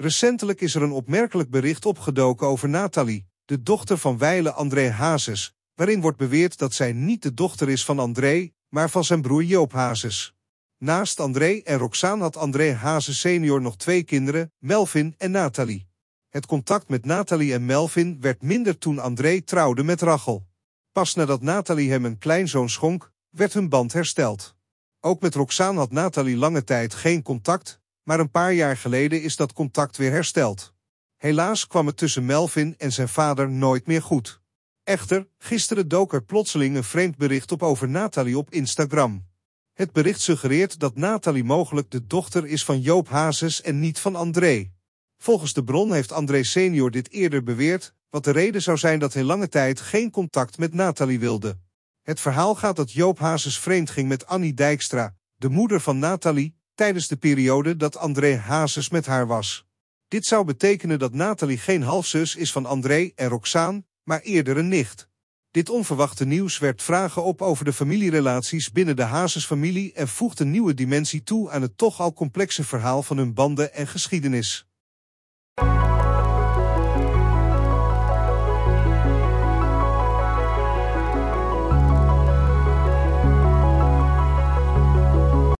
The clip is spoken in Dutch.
Recentelijk is er een opmerkelijk bericht opgedoken over Nathalie, de dochter van wijlen André Hazes, waarin wordt beweerd dat zij niet de dochter is van André, maar van zijn broer Joop Hazes. Naast André en Roxaan had André Hazes senior nog twee kinderen, Melvin en Nathalie. Het contact met Nathalie en Melvin werd minder toen André trouwde met Rachel. Pas nadat Nathalie hem een kleinzoon schonk, werd hun band hersteld. Ook met Roxaan had Nathalie lange tijd geen contact, maar een paar jaar geleden is dat contact weer hersteld. Helaas kwam het tussen Melvin en zijn vader nooit meer goed. Echter, gisteren dook er plotseling een vreemd bericht op over Nathalie op Instagram. Het bericht suggereert dat Nathalie mogelijk de dochter is van Joop Hazes en niet van André. Volgens de bron heeft André senior dit eerder beweerd, wat de reden zou zijn dat hij lange tijd geen contact met Nathalie wilde. Het verhaal gaat dat Joop Hazes vreemd ging met Annie Dijkstra, de moeder van Nathalie, tijdens de periode dat André Hazes met haar was. Dit zou betekenen dat Nathalie geen halfzus is van André en Roxane, maar eerder een nicht. Dit onverwachte nieuws werpt vragen op over de familierelaties binnen de Hazes-familie en voegt een nieuwe dimensie toe aan het toch al complexe verhaal van hun banden en geschiedenis.